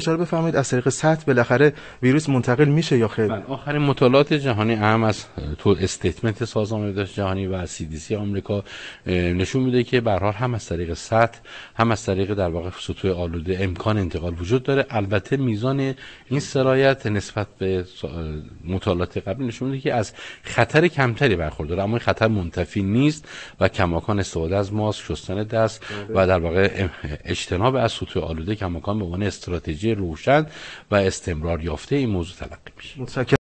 اشاره بفرمایید از طریق سطح بالاخره ویروس منتقل میشه یا خیر بله، آخرین مطالعات جهانی اهم از تو استیتمنت سازمان بهداشت جهانی و از CDC آمریکا نشون میده که به حال هم از طریق سطح هم از طریق در واقع سطوح آلوده امکان انتقال وجود داره البته میزان این سرایت نسبت به مطالعات قبلی نشون میده که از خطر کمتری برخوردار اما این خطر منتفی نیست و کماکان استفاده از ماسک شستن دست و بله. در واقع اجتناب از سطوح آلوده کماکان به عنوان استراتژی روشن و استمرار یافته این موضوع تلقی میشه